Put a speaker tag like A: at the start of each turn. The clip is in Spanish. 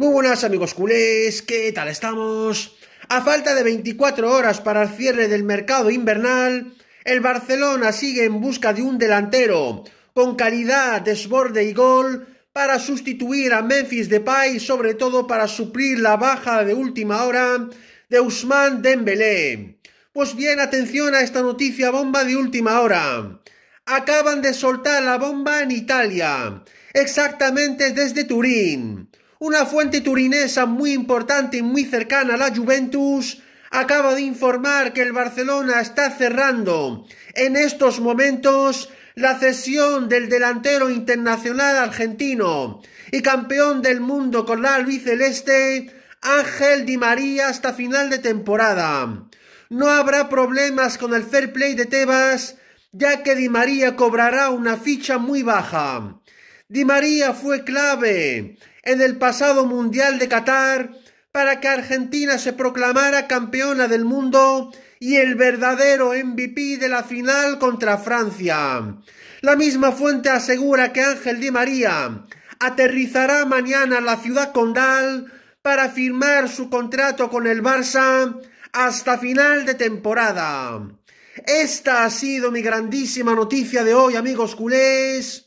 A: Muy buenas amigos culés, ¿qué tal estamos? A falta de 24 horas para el cierre del mercado invernal, el Barcelona sigue en busca de un delantero con calidad, desborde y gol para sustituir a Memphis Depay, sobre todo para suplir la baja de última hora de Usman Dembélé. Pues bien, atención a esta noticia bomba de última hora. Acaban de soltar la bomba en Italia, exactamente desde Turín. Una fuente turinesa muy importante y muy cercana a la Juventus acaba de informar que el Barcelona está cerrando en estos momentos la cesión del delantero internacional argentino y campeón del mundo con la albiceleste Ángel Di María hasta final de temporada. No habrá problemas con el fair play de Tebas, ya que Di María cobrará una ficha muy baja. Di María fue clave en el pasado Mundial de Qatar para que Argentina se proclamara campeona del mundo y el verdadero MVP de la final contra Francia. La misma fuente asegura que Ángel Di María aterrizará mañana en la ciudad condal para firmar su contrato con el Barça hasta final de temporada. Esta ha sido mi grandísima noticia de hoy, amigos culés.